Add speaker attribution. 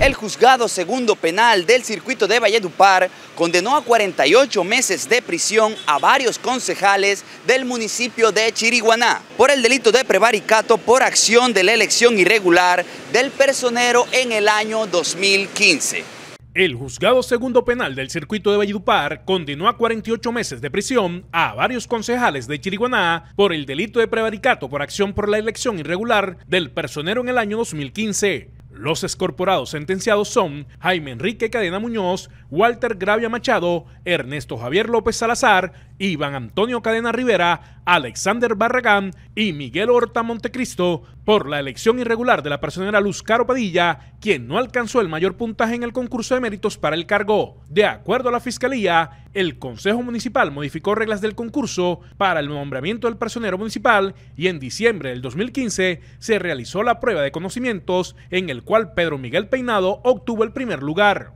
Speaker 1: El juzgado segundo penal del circuito de Valledupar condenó a 48 meses de prisión a varios concejales del municipio de Chiriguaná por el delito de prevaricato por acción de la elección irregular del personero en el año 2015. El juzgado segundo penal
Speaker 2: del circuito de Valledupar condenó a 48 meses de prisión a varios concejales de Chiriguaná por el delito de prevaricato por acción por la elección irregular del personero en el año 2015. Los escorporados sentenciados son Jaime Enrique Cadena Muñoz, Walter Gravia Machado, Ernesto Javier López Salazar Iván Antonio Cadena Rivera, Alexander Barragán y Miguel Horta Montecristo por la elección irregular de la personera Luz Caro Padilla, quien no alcanzó el mayor puntaje en el concurso de méritos para el cargo. De acuerdo a la Fiscalía, el Consejo Municipal modificó reglas del concurso para el nombramiento del personero municipal y en diciembre del 2015 se realizó la prueba de conocimientos en el cual Pedro Miguel Peinado obtuvo el primer lugar.